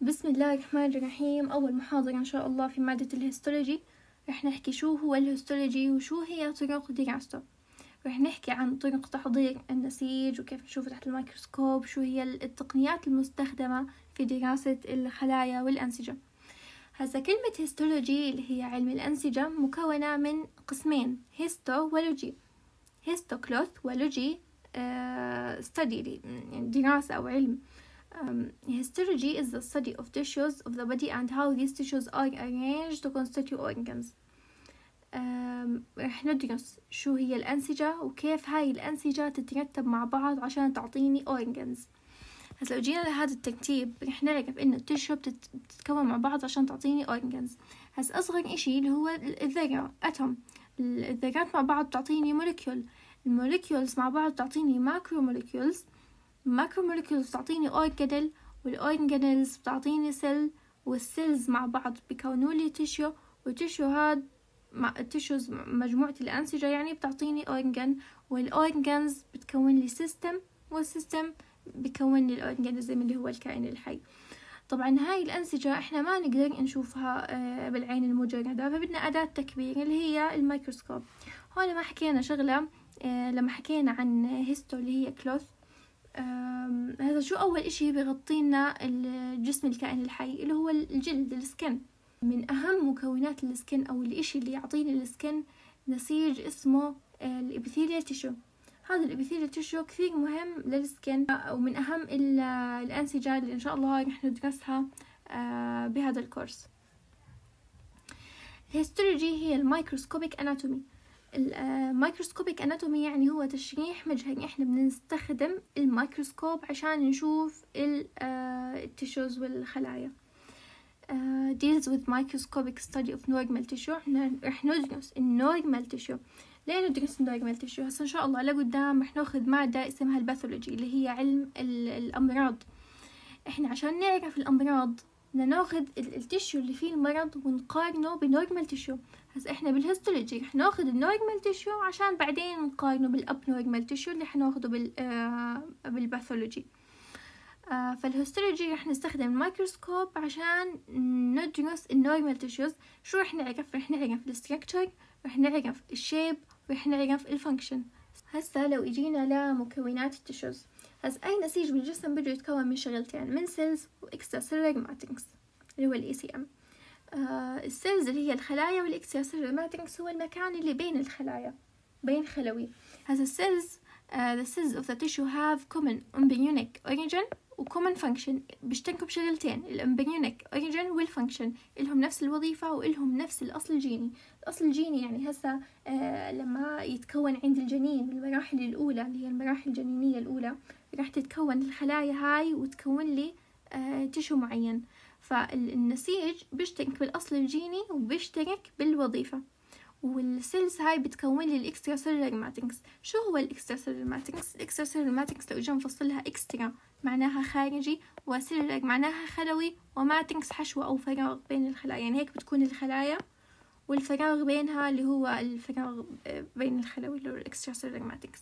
بسم الله الرحمن الرحيم أول محاضرة إن شاء الله في مادة الهيستولوجي رح نحكي شو هو الهيستولوجي وشو هي طرق دراسته رح نحكي عن طرق تحضير النسيج وكيف نشوفه تحت الميكروسكوب شو هي التقنيات المستخدمة في دراسة الخلايا والأنسجة هسا كلمة هيستولوجي اللي هي علم الأنسجة مكونة من قسمين هيستو ولوجي هيستو كلوث ولوجي ستدي آه، يعني دراسة أو علم Um, histology is the study of tissues of the body and how these tissues are arranged to constitute organs. Um, رح ندرس شو هي الأنسجة وكيف هاي الأنسجة تترتب مع بعض عشان تعطيني organs. هسا لو جينا لهذا الترتيب رح نعرف إنه التشو بتتكون مع بعض عشان تعطيني organs. هسا أصغر إشي اللي هو الذرة أتم. الذرات مع بعض بتعطيني molecule. الموليكيولز مع بعض بتعطيني macromolecules. molecules ماكروموليكيولز بتعطيني اورجانل والاورجانلز بتعطيني سيل والسيلز مع بعض بكونوا لي تيشو والتيشو هاد مع التيشوز مجموعة الأنسجة يعني بتعطيني أورجان والأورجانز بتكون لي سيستم والسيستم بكون لي الأورجانيزم اللي هو الكائن الحي طبعا هاي الأنسجة احنا ما نقدر نشوفها آه، بالعين المجردة فبدنا أداة تكبير اللي هي الميكروسكوب هون ما حكينا شغلة آه، لما حكينا عن هيستو اللي هي كلوث هذا شو أول إشي بغطينا الجسم الكائن الحي اللي هو الجلد السكن من أهم مكونات السكن أو الإشي اللي يعطينا السكن نسيج اسمه آه، الإبثيليا تيشو هذا الإبثيليا تيشو كثير مهم للسكن ومن أهم الأنسجة اللي إن شاء الله رح ندرسها آه، بهذا الكورس الهيستولوجي هي الميكروسكوبيك أناتومي الميكروسكوبيك اناتومي آه، يعني هو تشريح مجهري احنا بنستخدم الميكروسكوب عشان نشوف آه، التشوز والخلايا Uh, deals with microscopic study of normal tissue احنا رح ندرس النورمال تشو ليه ندرس النورمال تشو هسا ان شاء الله لقدام رح ناخذ مادة اسمها الباثولوجي اللي هي علم الامراض احنا عشان نعرف الامراض بدنا ناخذ التشو اللي فيه المرض ونقارنه بنورمال تشيو هسه احنا بالهيستولوجي رح ناخذ النورمال تيشو عشان بعدين نقارنه بالاب نورمال تيشو اللي حناخذه بال بالباثولوجي فالهيستولوجي رح نستخدم الميكروسكوب عشان ندرس النورمال تيشوز شو رح نعرف رح نعرف الستركتشر رح نعرف الشيب رح نعرف الفانكشن هسا لو اجينا لمكونات التيشوز هسا اي نسيج بالجسم بده يتكون من شغلتين من سيلز واكسترا سيلر ماتينجز اللي هو الاي سي ام آه، السيلز اللي هي الخلايا والإكسسوار ما هو المكان اللي بين الخلايا بين خلوي هذا السيلز آه، the cells of the tissue have common embryonic origin و common function بيشتركوا بشغلتين embryonic origin والفانكشن إلهم نفس الوظيفة وإلهم نفس الأصل الجيني الأصل الجيني يعني هسا آه، uh, لما يتكون عند الجنين بالمراحل الأولى اللي هي المراحل الجنينية الأولى راح تتكون الخلايا هاي وتكون لي آه تشو معين فالنسيج بيشترك بالأصل الجيني وبيشترك بالوظيفة والسيلز هاي بتكون لي الاكسترا سيلر ماتريكس شو هو الاكسترا سيلر ماتريكس الاكسترا سيلر ماتريكس لو اجي نفصلها اكسترا معناها خارجي وسيلر معناها خلوي وماتريكس حشوة او فراغ بين الخلايا يعني هيك بتكون الخلايا والفراغ بينها اللي هو الفراغ آه، بين الخلوي اللي هو الاكسترا سيلر ماتريكس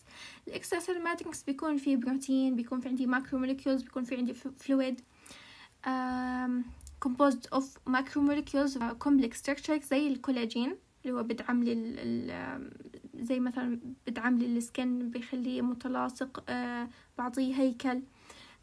الاكسترا سيلر ماتريكس بيكون فيه بروتين بيكون في عندي ماكرو موليكيولز بيكون في عندي فلويد composed of macromolecules complex structures زي الكولاجين اللي هو بدعم لي زي مثلا بدعم لي السكن بيخليه متلاصق بعطيه هيكل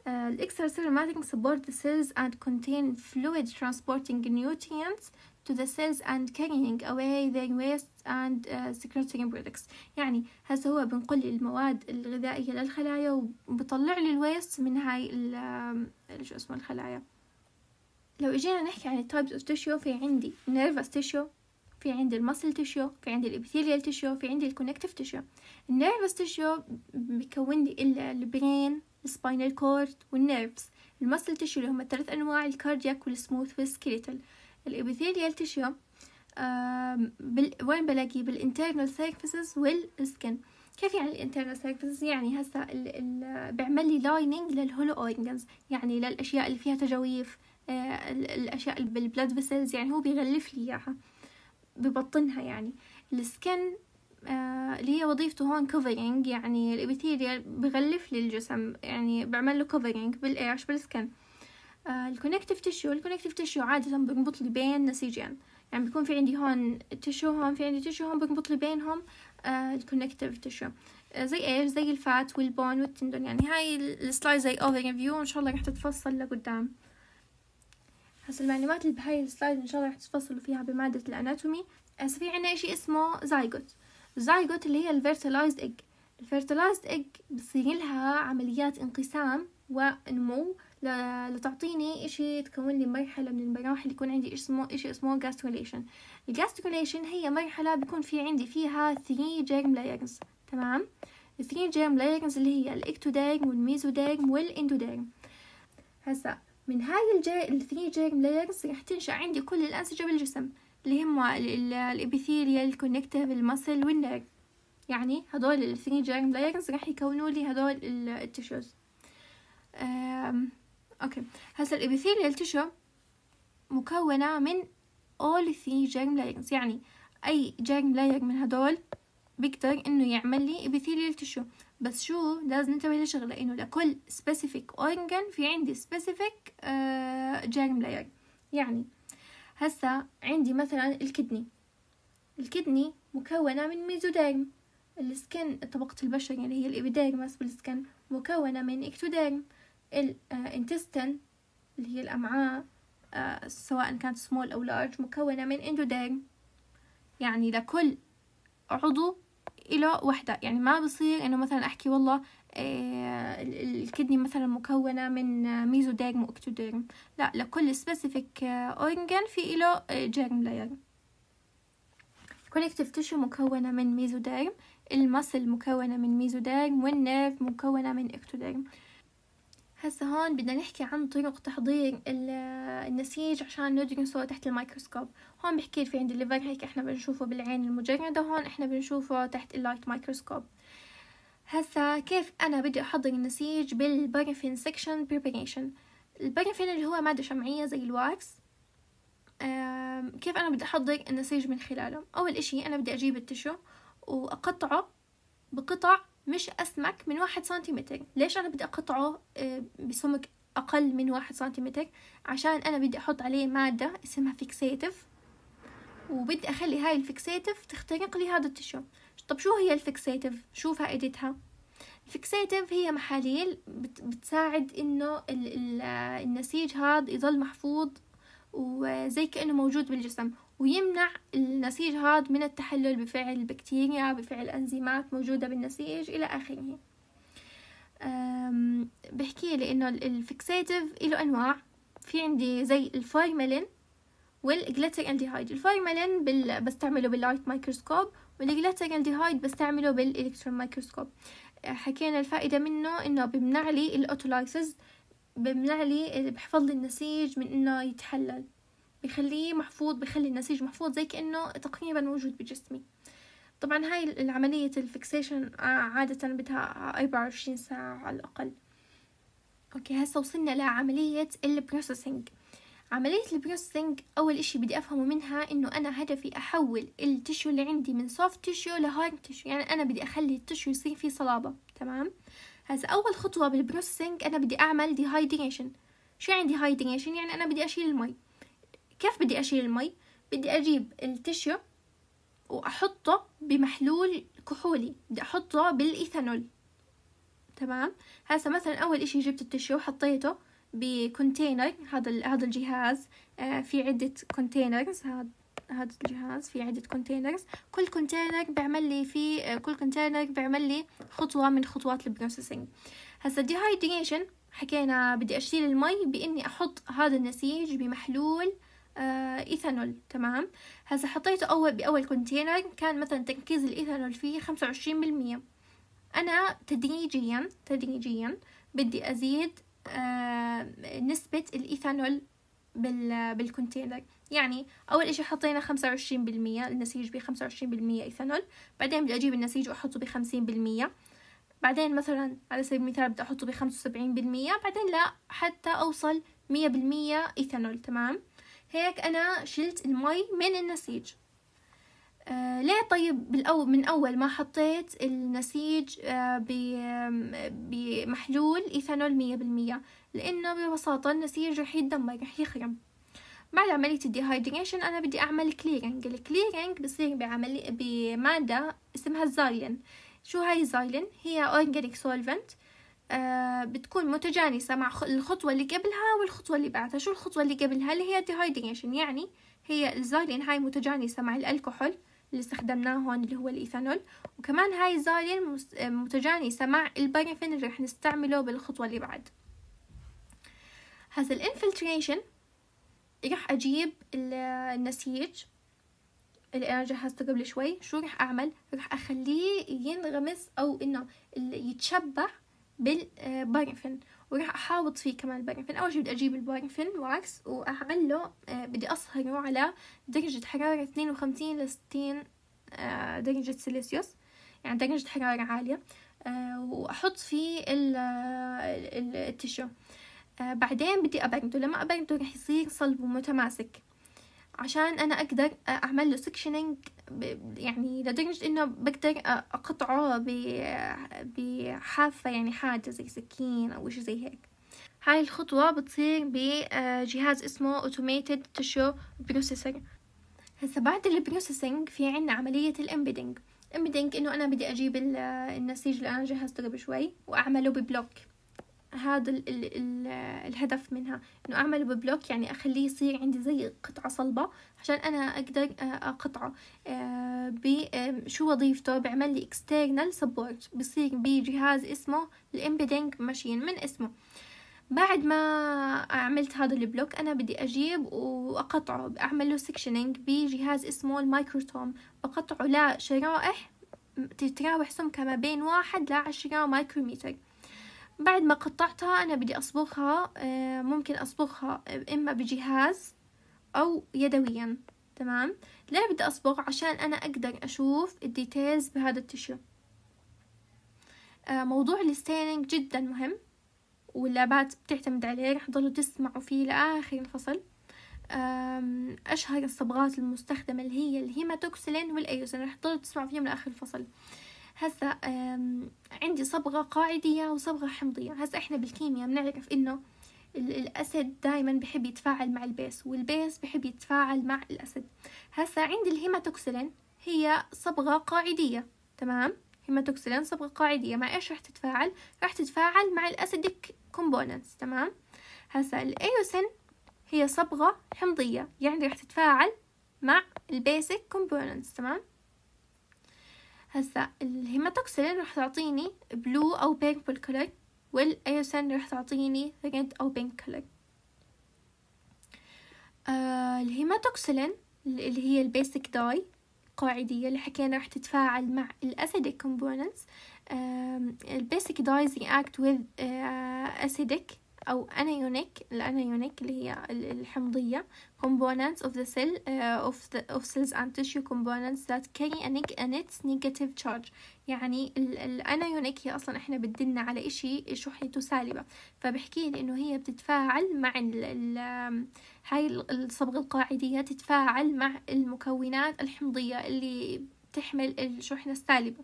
الاكسترا سيرماتيك support the cells and contain fluid transporting nutrients to the cells and carrying away their waste and uh, secreting products يعني هسه هو بنقل المواد الغذائية للخلايا وبطلع لي الويست من هاي شو اسمه الخلايا لو اجينا نحكي عن التايبس اوف تيشيو في عندي نيرفس تيشيو في عندي المسل تيشيو في عندي الابيثيليال تيشيو في عندي الكونكتيف تيشيو النيرفس تيشيو بيكون لي البرين السباينال كورد والنيرفز المسل تيشيو اللي هم ثلاث انواع الكاردياك والسموث والسكيليتال الابيثيليال تيشيو بال... وين بلاقي بالانترنال سيرفيسز والسكن كيف يعني الانترنال سيرفيسز يعني هسه ال... ال... بيعمل لي لايننج للهولو اورجنز يعني للاشياء اللي فيها تجاويف آه، الأشياء بالبلاد فيسلز يعني هو بيغلف لي إياها ببطنها يعني السكن آه، اللي هي وظيفته هون كوفرينج يعني الإبيثيريال بغلف لي الجسم يعني بعمل له كوفرينج بالإيش بالسكن الكونكتيف تيشو الكونكتيف تيشو عادة بنربط لي بين نسيجين يعني بيكون في عندي هون تيشو هون في عندي تيشو هون بنربط لي بينهم آه، الكونكتيف تيشو زي ايش زي الفات والبون والتندون يعني هاي السلايد زي اوفر فيو ان شاء الله رح تتفصل لقدام هسه المعلومات اللي بهاي السلايد ان شاء الله رح تتفصلوا فيها بمادة الاناتومي هسه آه، في عنا اشي اسمه زايجوت الزايجوت اللي هي الفيرتلايزد ايج الفيرتلايزد ايج بصير لها عمليات انقسام ونمو لتعطيني اشي تكون لي مرحلة من المراحل يكون عندي اشي اسمه اشي اسمه جاستروليشن الجاستروليشن هي مرحلة بكون في عندي فيها 3 جيرم لايرز تمام الثري جيرم لايرز اللي هي الاكتوديرم والميزوديرم والاندوديرم هسا من هاي الجير الثري جيرم لايرز رح تنشأ عندي كل الأنسجة بالجسم اللي هم الابيثيريا الكونكتيف المسل والنير يعني هدول الثري جيرم لايرز رح يكونوا لي هدول التشوز اوكي هسا الابيثيريا تشو مكونة من اول ثري جيرم لايرز يعني أي جيرم لاير من هدول بيقدر إنه يعمل لي ابيثيريا تشو بس شو لازم ننتبه لشغلة إنه لكل specific organ في عندي specific آه، germ layer يعني هسا عندي مثلا الكدني الكدني مكونة من ميزوديرم السكن طبقة البشر يعني هي الإبيديرمس بالسكن مكونة من إكتوديرم الانتستن اللي هي الأمعاء آه، سواء كانت سمول أو لارج مكونة من إندوديرم يعني لكل عضو إله وحدة يعني ما بصير إنه مثلا أحكي والله آه، الكدني مثلا مكونة من ميزوديرم وأكتوديرم لا لكل سبيسيفيك أورنجن في إله جيرم لاير كونكتيف تيشو مكونة من ميزوديرم المسل مكونة من ميزوديرم والنيرف مكونة من اكتوديرم هسه هون بدنا نحكي عن طرق تحضير النسيج عشان ندرسه تحت الميكروسكوب هون بحكي في عندي الليفر هيك احنا بنشوفه بالعين المجردة هون احنا بنشوفه تحت اللايت مايكروسكوب هسا كيف انا بدي احضر النسيج بالبارافين سكشن بريباريشن البارافين اللي هو مادة شمعية زي الواكس كيف انا بدي احضر النسيج من خلاله اول اشي انا بدي اجيب التشو واقطعه بقطع مش أسمك من واحد سنتيمتر ليش أنا بدي أقطعه آه، بسمك أقل من واحد سنتيمتر عشان أنا بدي أحط عليه مادة اسمها فيكسيتف وبدي أخلي هاي الفيكسيتف تخترق لي هذا التشو طب شو هي الفيكسيتف شو فائدتها الفيكسيتف هي محاليل بتساعد انه النسيج هذا يظل محفوظ وزي كأنه موجود بالجسم ويمنع النسيج هذا من التحلل بفعل بكتيريا بفعل أنزيمات موجودة بالنسيج إلى آخره بحكي لي إنه الفيكسيتيف له أنواع في عندي زي الفورمالين والجليتر الديهايد الفورمالين بال... بستعمله باللايت مايكروسكوب والجليتر الديهايد بستعمله بالإلكترون مايكروسكوب حكينا الفائدة منه إنه بمنع لي الأوتولايسز بمنع لي بحفظ لي النسيج من إنه يتحلل بيخليه محفوظ بيخلي النسيج محفوظ زي كأنه تقريبا موجود بجسمي طبعا هاي العملية الفكسيشن آه، عادة بدها أربعة وعشرين ساعة على الأقل أوكي هسا وصلنا لعملية البروسيسنج عملية البروسيسنج أول إشي بدي أفهمه منها إنه أنا هدفي أحول التشو اللي عندي من سوفت تشيو لهارد تشيو يعني أنا بدي أخلي التشو يصير فيه صلابة تمام هسا أول خطوة بالبروسيسنج أنا بدي أعمل ديهايدريشن شو يعني ديهايدريشن يعني أنا بدي أشيل المي كيف بدي أشيل المي بدي أجيب التشيو وأحطه بمحلول كحولي بدي أحطه بالإيثانول تمام هسا مثلا أول إشي جبت التشيو وحطيته بكونتينر هذا هذا الجهاز آه، في عدة كونتينرز هذا هذا الجهاز في عدة كونتينرز كل كونتينر بيعمل لي في آه، كل كونتينر بيعمل لي خطوة من خطوات البروسيسنج هسا ديهايدريشن حكينا بدي أشيل المي بإني أحط هذا النسيج بمحلول آه، إيثانول تمام هسا حطيته أول بأول كونتينر كان مثلا تركيز الإيثانول فيه خمسة وعشرين بالمية أنا تدريجيا تدريجيا بدي أزيد آه، نسبة الإيثانول بال بالكونتينر يعني أول إشي حطينا خمسة وعشرين بالمية النسيج بخمسة وعشرين بالمية إيثانول بعدين بدي أجيب النسيج وأحطه بخمسين بالمية بعدين مثلا على سبيل المثال بدي أحطه بخمسة وسبعين بالمية بعدين لا حتى أوصل مية بالمية إيثانول تمام هيك أنا شلت المي من النسيج آه ليه طيب بالأول من أول ما حطيت النسيج آه بمحلول إيثانول مية بالمية لأنه ببساطة النسيج رح يتدمر رح يخرم بعد عملية الديهايدريشن أنا بدي أعمل كليرنج الكليرنج بصير بعمل بمادة اسمها الزايلين شو هاي الزايلين هي أورجانيك سولفنت آه، بتكون متجانسة مع الخطوة اللي قبلها والخطوة اللي بعدها شو الخطوة اللي قبلها اللي هي ديهايدريشن يعني هي الزايلين هاي متجانسة مع الكحول اللي استخدمناه هون اللي هو الإيثانول وكمان هاي الزايلين آه، متجانسة مع البارافين اللي رح نستعمله بالخطوة اللي بعد هذا الانفلتريشن رح أجيب النسيج اللي انا جهزته قبل شوي شو رح اعمل رح اخليه ينغمس او انه يتشبع بالبارفن آه، وراح احاوط فيه كمان البارفن اول شيء بدي اجيب البارفن واكس واعمله آه، بدي اصهره على درجة حرارة 52 ل 60 درجة سيليسيوس يعني درجة حرارة عالية آه، واحط فيه التيشو بعدين بدي ابرده لما ابرده راح يصير صلب ومتماسك عشان انا اقدر اعمل له سكشننج يعني لدرجة انه بقدر اقطعه بحافة يعني حاجة زي سكين او اشي زي هيك هاي الخطوة بتصير بجهاز آه، اسمه Automated Tissue Processor هسا بعد البروسيسنج في عنا عملية الامبيدنج امبيدنج انه انا بدي اجيب النسيج اللي انا جهزته قبل شوي واعمله ببلوك هذا ال ال الهدف منها انه اعمله ببلوك يعني اخليه يصير عندي زي قطعة صلبة عشان انا اقدر آه، اقطعه آه، بشو وظيفته بعمل لي external support بصير بجهاز اسمه الامبيدنج ماشين من اسمه بعد ما عملت هذا البلوك انا بدي اجيب واقطعه بعمل له سكشننج بجهاز اسمه المايكروتوم بقطعه لشرائح تتراوح سمكة ما بين واحد لعشرة مايكروميتر بعد ما قطعتها أنا بدي أصبغها آه، ممكن أصبغها آه، إما بجهاز أو يدويا تمام ليه بدي أصبغ عشان أنا أقدر أشوف الديتيلز بهذا التشو آه، موضوع الستيننج جدا مهم واللابات بتعتمد عليه رح تضلوا تسمعوا فيه لآخر الفصل أشهر الصبغات المستخدمة اللي هي الهيماتوكسلين والأيوسين رح تضلوا تسمعوا فيهم لآخر الفصل هسا عندي صبغة قاعدية وصبغة حمضية هسا احنا بالكيمياء بنعرف انه الأسد دايما بحب يتفاعل مع البيس والبيس بحب يتفاعل مع الأسد هسا عندي الهيماتوكسلين هي صبغة قاعدية تمام هيماتوكسلين صبغة قاعدية مع ايش رح تتفاعل رح تتفاعل مع الأسيدك كومبوننتس تمام هسا الأيوسين هي صبغة حمضية يعني رح تتفاعل مع البيسك كومبوننتس تمام هسا الهيماتوكسلين رح تعطيني بلو أو بينك بالكلر والايوسين رح تعطيني ريد أو بينك كلر آه الهيماتوكسلين اللي هي البيسك داي القاعدية اللي حكينا رح تتفاعل مع الاسيديك كومبوننتس البيسك دايز رياكت وذ اسيديك أو أنايونيك الأنايونيك اللي هي الحمضية components of the cell uh, of, the, of cells and tissue components that carry a, neg- negative charge يعني الأنايونيك هي أصلا إحنا بتدلنا على إشي شحنته سالبة فبحكي لي إنه هي بتتفاعل مع ال الـ هاي الصبغة القاعدية تتفاعل مع المكونات الحمضية اللي تحمل الشحنة السالبة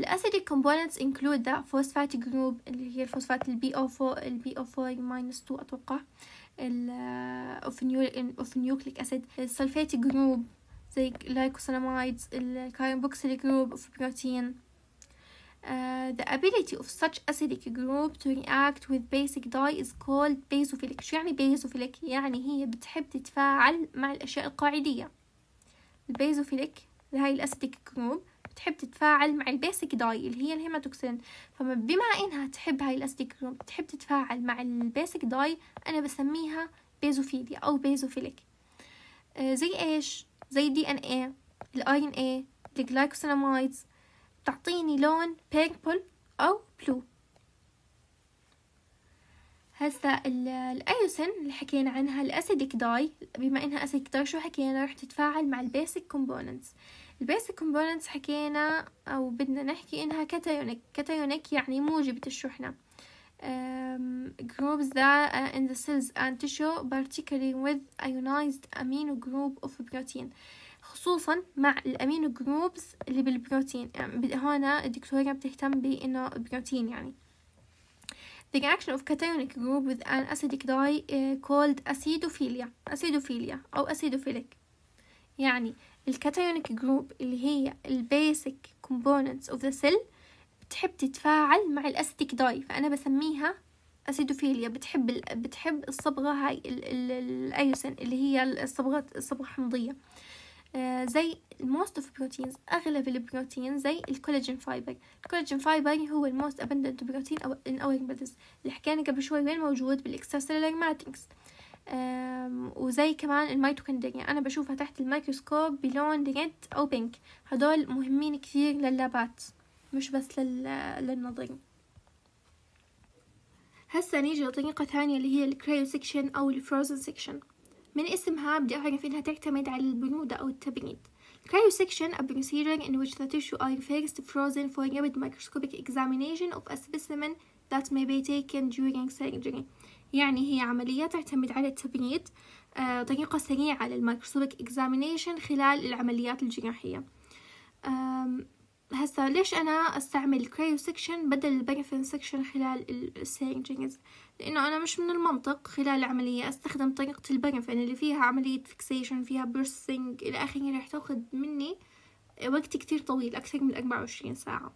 الاسيديك كومبوننتس انكلود ذا فوسفات جروب اللي هي الفوسفات البي او 4 البي او 4 ماينس 2 اتوقع الاوف آه، نيوكليك اسيد السلفيت جروب زي لايكوسيناميدز الكاربوكسيل جروب اوف بروتين Uh, the ability of such acidic group to react with basic dye is called basophilic شو يعني basophilic؟ يعني هي بتحب تتفاعل مع الأشياء القاعدية البيزوفيليك هاي الأسيديك جروب بتحب تتفاعل مع البيسك داي اللي هي الهيماتوكسين فبما انها تحب هاي الاستيكروم بتحب تتفاعل مع البيسك داي انا بسميها بيزوفيليا او بيزوفيليك آه، زي ايش زي دي ان اي الاي ان اي الجلايكوسينامايدز بتعطيني لون بيربل او بلو هسا الايوسن اللي حكينا عنها الاسيديك داي بما انها اسيديك داي شو حكينا رح تتفاعل مع البيسك كومبوننتس البيسك كومبوننتس حكينا او بدنا نحكي انها كاتايونيك كاتايونيك يعني موجبة الشحنة um, groups that are in the cells and tissue particularly with ionized amino group of protein خصوصا مع الامينو جروبز اللي بالبروتين يعني هون الدكتورة بتهتم بانه بروتين يعني The reaction of cationic group with an acidic dye called acidophilia acidophilia أو acidophilic يعني الكاتيونيك جروب اللي هي البيسك كومبوننتس اوف ذا سيل بتحب تتفاعل مع الاسيتيك داي فانا بسميها اسيدوفيليا بتحب بتحب الصبغه هاي ال... الايوسن اللي هي الصبغه الصبغه الحمضيه آه، زي الموست اوف بروتينز اغلب البروتين زي الكولاجين فايبر الكولاجين فايبر هو الموست ابندنت بروتين او ان اور اللي حكينا قبل شوي وين موجود بالاكسترا سيلولار ماتريكس وزي كمان الميتوكوندريا أنا بشوفها تحت الميكروسكوب بلون ريد أو بينك هدول مهمين كثير لللابات مش بس لل... للنظر هسا نيجي لطريقة ثانية اللي هي الكريو سيكشن أو الفروزن سيكشن من اسمها بدي أعرف إنها تعتمد على البرودة أو التبريد section a procedure in which the tissue are first frozen for rapid microscopic examination of a specimen that may be taken during surgery. يعني هي عملية تعتمد على التبنيد طريقة آه، سريعة للمايكروسكوبيك اكزامينيشن خلال العمليات الجراحية هسا ليش انا استعمل الكريو سكشن بدل البرفن سكشن خلال السيرنجينز لانه انا مش من المنطق خلال العملية استخدم طريقة البرفن اللي فيها عملية فيكسيشن فيها بيرسينج الى اخره راح تاخذ مني وقت كتير طويل اكثر من 24 ساعة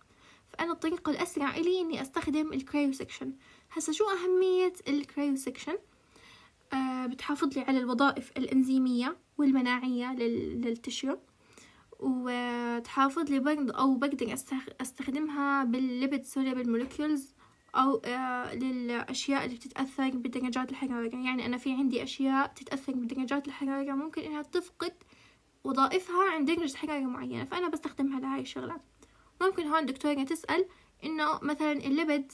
فأنا الطريقة الأسرع إلي إني أستخدم الكريو سكشن هسا شو أهمية الكريو سكشن؟ آه بتحافظ لي على الوظائف الإنزيمية والمناعية للتشيو وتحافظ لي برضه أو بقدر أستخدمها بالليبيد سوليبل مولكيولز أو آه للأشياء اللي بتتأثر بدرجات الحرارة يعني أنا في عندي أشياء تتأثر بدرجات الحرارة ممكن إنها تفقد وظائفها عند درجة حرارة معينة فأنا بستخدمها لهاي الشغلات ممكن هون دكتورة تسأل إنه مثلا اللبد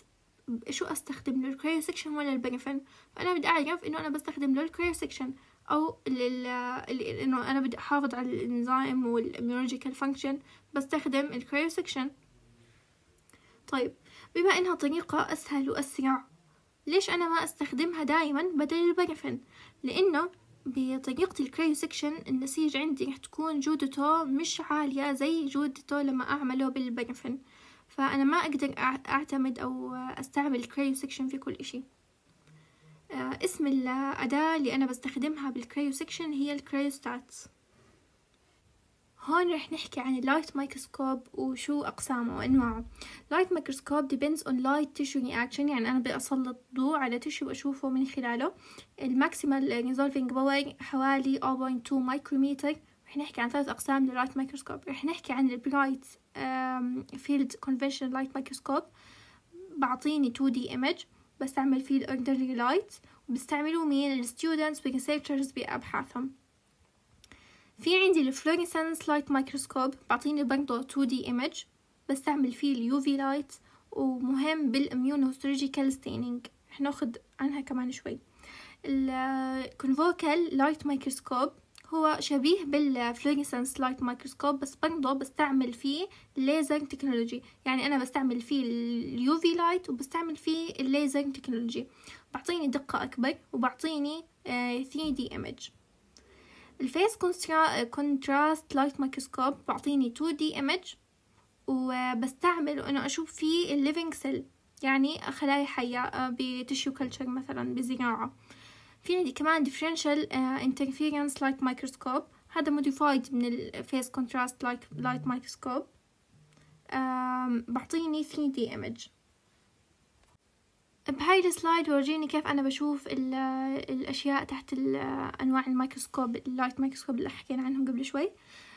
شو استخدم له الكريو سكشن ولا البنفن فأنا بدي أعرف إنه أنا بستخدم له الكريو سكشن أو إنه أنا بدي أحافظ على الإنزيم والإميونولوجيكال فانكشن بستخدم الكريو سكشن طيب بما إنها طريقة أسهل وأسرع ليش أنا ما أستخدمها دائما بدل البنفن لأنه بطريقة الكريو سكشن النسيج عندي رح تكون جودته مش عالية زي جودته لما أعمله بالبرفن فأنا ما أقدر أعتمد أو أستعمل سكشن في كل إشي آه، اسم الأداة اللي أنا بستخدمها بالكريو سكشن هي ستاتس هون رح نحكي عن اللايت مايكروسكوب وشو أقسامه وأنواعه لايت مايكروسكوب depends on light tissue reaction يعني أنا بدي أسلط ضوء على تشو وأشوفه من خلاله الماكسيمال ريزولفينج باور حوالي 0.2 مايكروميتر رح نحكي عن ثلاث أقسام لللايت مايكروسكوب رح نحكي عن البرايت فيلد كونفنشنال لايت مايكروسكوب بعطيني 2D image بستعمل فيه الأوردرلي لايت وبستعملوه مين الستودنتس بريسيرشرز بأبحاثهم في عندي الفلوريسنس لايت مايكروسكوب بعطيني برضه 2 دي ايمج بستعمل فيه اليو في لايت ومهم بالاميونوهيستولوجيكال ستيننج هناخد عنها كمان شوي الكونفوكال لايت مايكروسكوب هو شبيه بالفلوريسنس لايت مايكروسكوب بس برضه بستعمل فيه الليزر تكنولوجي يعني انا بستعمل فيه اليو في لايت وبستعمل فيه الليزر تكنولوجي بعطيني دقة اكبر وبعطيني 3 دي ايمج الفيس كونتراست لايت مايكروسكوب بعطيني 2 دي ايمج وبستعمل انه اشوف فيه الليفينج سيل يعني خلايا حية آه، بتشيو كلتشر مثلا بزراعة في عندي كمان ديفرنشال انترفيرنس آه، لايت مايكروسكوب هذا موديفايد من الفيس كونتراست لايت مايكروسكوب بعطيني 3 دي ايمج بهاي السلايد ورجيني كيف أنا بشوف الأشياء تحت أنواع الميكروسكوب اللايت مايكروسكوب اللي حكينا عنهم قبل شوي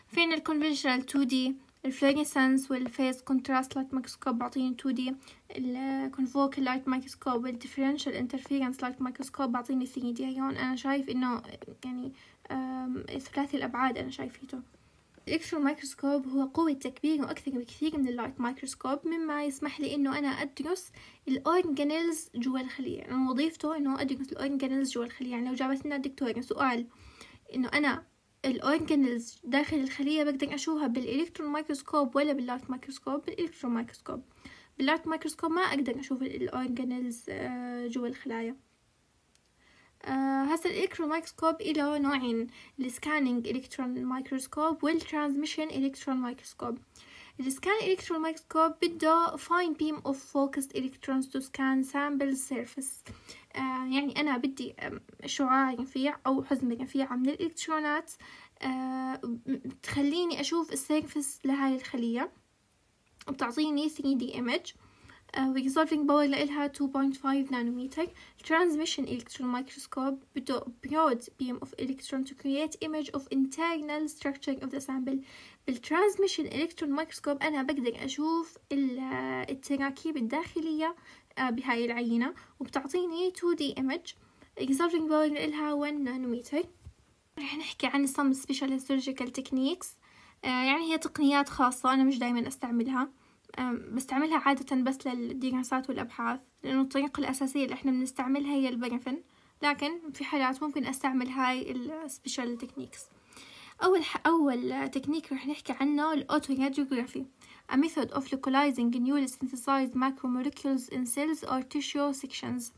فين الكونفنشنال 2D الفلوريسنس والفيز كونتراست لايت مايكروسكوب بعطيني 2D الكونفوك لايت مايكروسكوب والديفرنشال انترفيرنس لايت مايكروسكوب بعطيني 3D هون أنا شايف إنه يعني ثلاثي الأبعاد أنا شايفيته الإلكترون مايكروسكوب هو قوة تكبيره أكثر بكثير من اللايت مايكروسكوب مما يسمح لي إنه أنا أدرس الأورنجانيلز جوا الخلية يعني وظيفته إنه أدرس الأورنجانيلز جوا الخلية يعني لو جابت لنا الدكتورة سؤال إنه أنا الأورنجانيلز داخل الخلية بقدر أشوفها بالإلكترون مايكروسكوب ولا باللايت مايكروسكوب بالإلكترون مايكروسكوب باللايت مايكروسكوب ما أقدر أشوف الأورنجانيلز آه، جوا الخلايا آه، هسا الإلكترون مايكروسكوب إله نوعين السكانينج إلكترون مايكروسكوب والترانزميشن إلكترون مايكروسكوب السكان إلكترون مايكروسكوب بده فاين بيم اوف فوكس الكترونز تو سكان سامبل سيرفيس يعني أنا بدي شعاع ينفيع أو حزمة ينفيع من الإلكترونات آه تخليني أشوف السيرفيس لهاي الخلية بتعطيني 3D image والريزولفينج باور لإلها 2.5 نانومتر transmission electron microscope مايكروسكوب broad beam of electron to create image of internal structure of the sample بالترانزميشن electron microscope أنا بقدر أشوف uh, التراكيب الداخلية uh, بهاي العينة وبتعطيني 2D image الريزولفينج باور لإلها 1 نانومتر رح نحكي عن some special surgical techniques uh, يعني هي تقنيات خاصة أنا مش دايما أستعملها بستعملها عادة بس للدراسات والأبحاث لأنه الطريقة الأساسية اللي احنا بنستعملها هي البرفن لكن في حالات ممكن أستعمل هاي السبيشال تكنيكس أول ح... أول تكنيك رح نحكي عنه الأوتو راديوغرافي a method of localizing newly synthesized macromolecules in cells or tissue sections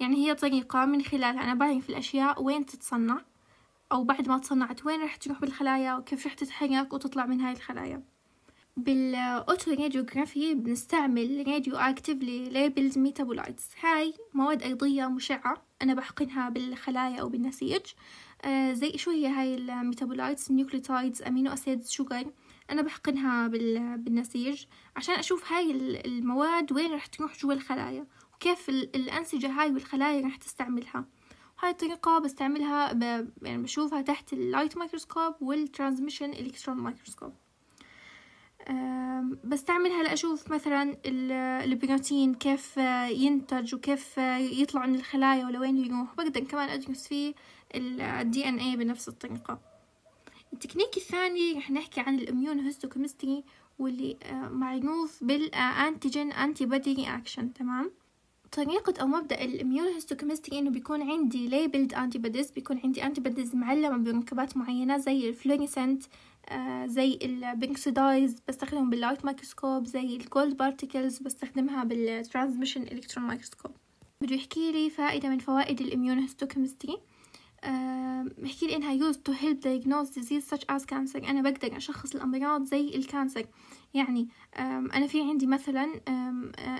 يعني هي طريقة من خلالها أنا بعرف الأشياء وين تتصنع أو بعد ما تصنعت وين رح تروح بالخلايا وكيف رح تتحرك وتطلع من هاي الخلايا بالأوتوراديوغرافي بنستعمل راديو أكتيفلي لليبلز ميتابولايتس هاي مواد أيضية مشعة أنا بحقنها بالخلايا أو بالنسيج آه زي شو هي هاي الميتابولايتس نيوكليوتايدز أمينو أسيدز شوغر أنا بحقنها بال... بالنسيج عشان أشوف هاي المواد وين رح تروح جوا الخلايا وكيف الأنسجة هاي والخلايا رح تستعملها هاي الطريقة بستعملها ب... يعني بشوفها تحت اللايت مايكروسكوب والترانزميشن الكترون مايكروسكوب بستعملها لأشوف مثلا البروتين كيف آه، ينتج وكيف آه، يطلع من الخلايا ولوين يروح بقدر كمان أدرس فيه الدي ان اي بنفس الطريقة التكنيك الثاني رح نحكي عن الاميون هيستوكيمستري واللي آه، معروف بالانتيجين انتي بودي رياكشن تمام طريقة أو مبدأ الإميون هيستوكيمستري إنه بيكون عندي ليبلد أنتي بيكون عندي أنتي بوديز معلمة بمركبات معينة زي الفلوريسنت آه، زي زي البنكسيدايز بستخدمهم باللايت مايكروسكوب زي الجولد بارتيكلز بستخدمها بالترانسميشن الكترون مايكروسكوب بده يحكي لي فائدة من فوائد الاميونهستوكيمستري بحكي لي انها used to help diagnose disease such as cancer انا بقدر اشخص الامراض زي الكانسر يعني انا في عندي مثلا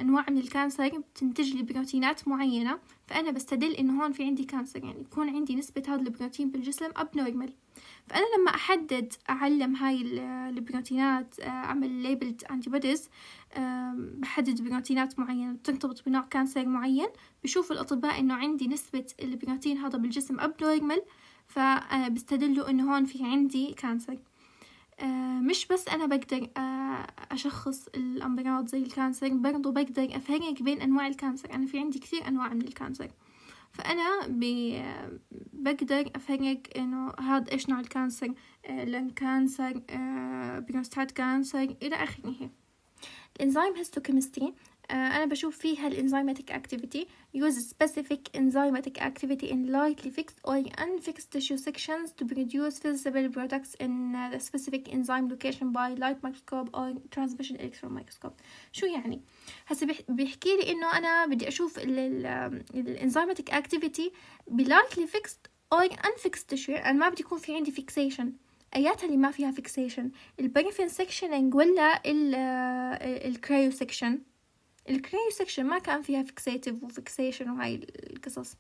انواع آه، من الكانسر بتنتج لي بروتينات معينه فانا بستدل انه هون في عندي كانسر يعني يكون عندي نسبه هذا البروتين بالجسم abnormal فأنا لما أحدد أعلم هاي البروتينات آه، أعمل ليبلد أنتي بوديز بحدد بروتينات معينة بترتبط بنوع كانسر معين بشوف الأطباء إنه عندي نسبة البروتين هذا بالجسم أب نورمال فبستدلوا آه، إنه هون في عندي كانسر آه، مش بس أنا بقدر أشخص الأمراض زي الكانسر برضو بقدر أفرق بين أنواع الكانسر أنا في عندي كثير أنواع من الكانسر فأنا بقدر أفرق إنه هذا إيش نوع الكانسر آه، لن كانسر آه، بروستات كانسر إلى آخره الإنزيم هيستوكيمستري آه، انا بشوف فيها الانزيماتيك اكتيفيتي يوز سبيسيفيك انزيماتيك اكتيفيتي ان لايتلي فيكست اور ان فيكست تيشو سيكشنز تو برودوس فيزيبل برودكتس ان ذا سبيسيفيك انزيم لوكيشن باي لايت مايكروسكوب اور ترانسميشن الكترون مايكروسكوب شو يعني هسه بيحكي لي انه انا بدي اشوف الانزيماتيك اكتيفيتي بلايتلي فيكست اور ان فيكست تيشو انا ما بدي يكون في عندي فيكسيشن اياتها اللي ما فيها فيكسيشن البريفين سيكشننج ولا الكريو سيكشن ال- آه، ال- ال- ال- ال- ال- ال- الكريو سكشن ما كان فيها فيكسيتيف وفيكسيشن وهاي القصص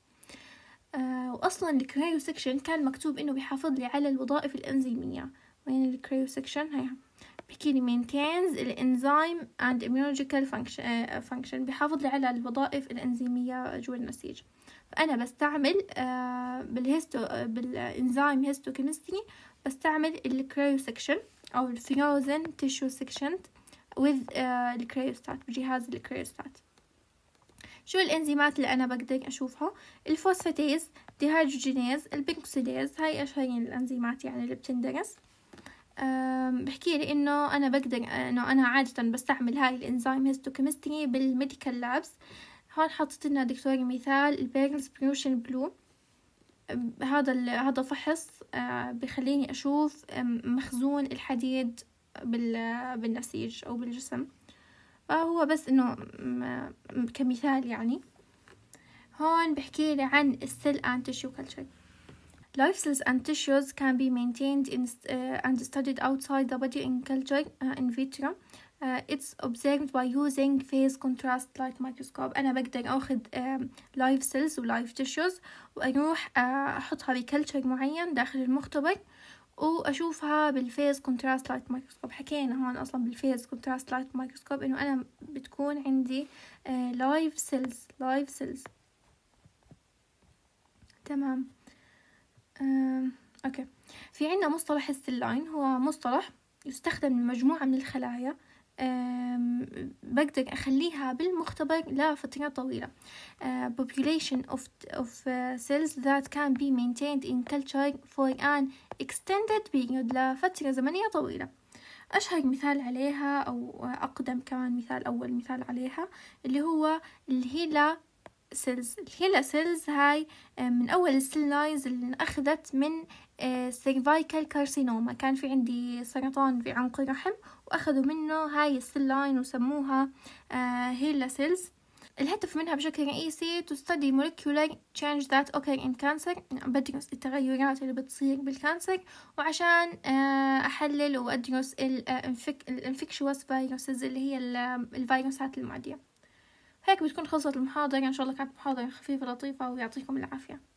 آه، واصلا الكريو سكشن كان مكتوب انه بيحافظ لي على الوظائف الانزيميه وين الكريو سكشن هي بحكي لي مينتينز الانزيم اند immunological فانكشن آه، uh, بيحافظ لي على الوظائف الانزيميه جوا النسيج فانا بستعمل آه، بالهيستو بالانزيم هيستوكيمستري بستعمل الكريو سكشن او الفيوزن تيشو سكشن with uh, الكريوستات بجهاز الكريوستات شو الانزيمات اللي انا بقدر اشوفها الفوسفاتيز ديهايدروجينيز البنكسيديز هاي اشهرين الانزيمات يعني اللي بتندرس بحكي لي انه انا بقدر انه انا عاده بستعمل هاي الانزيم هيستوكيمستري بالميديكال لابس هون حطيت لنا دكتوري مثال البيرلز بروشن بلو هذا هذا فحص آه، بخليني اشوف مخزون الحديد بالنسيج أو بالجسم فهو بس إنه كمثال يعني هون بحكي لي عن cell and tissue culture Life cells and tissues can be maintained in, uh, and studied outside the body in culture uh, in vitro. Uh, it's observed by using phase contrast light microscope. أنا بقدر أخذ uh, live cells و live tissues وأروح uh, أحطها بكلتشر معين داخل المختبر واشوفها بالفيز كونتراست لايت مايكروسكوب حكينا هون اصلا بالفيز كونتراست لايت مايكروسكوب انه انا بتكون عندي لايف سيلز لايف سيلز تمام اوكي في عندنا مصطلح السيل لاين هو مصطلح يستخدم لمجموعة من الخلايا بقدر أخليها بالمختبر لفترة طويلة uh, population of, of uh, cells that can be maintained in culture for an extended period لفترة زمنية طويلة أشهر مثال عليها أو أقدم كمان مثال أول مثال عليها اللي هو الهيلا سيلز الهيلا سيلز هاي آه، من أول السيل لاينز اللي أخذت من سيرفايكال آه، كارسينوما كان في عندي سرطان في عنق الرحم وأخذوا منه هاي السيل لاين وسموها هيلا آه، سيلز الهدف منها بشكل رئيسي to study molecular change that occur in cancer بدرس التغيرات اللي بتصير بالكانسر وعشان آه، أحلل وأدرس الانفكشوس فيروسز اللي هي الفيروسات المعدية هيك بتكون خلصت المحاضرة إن شاء الله كانت محاضرة خفيفة لطيفة ويعطيكم العافية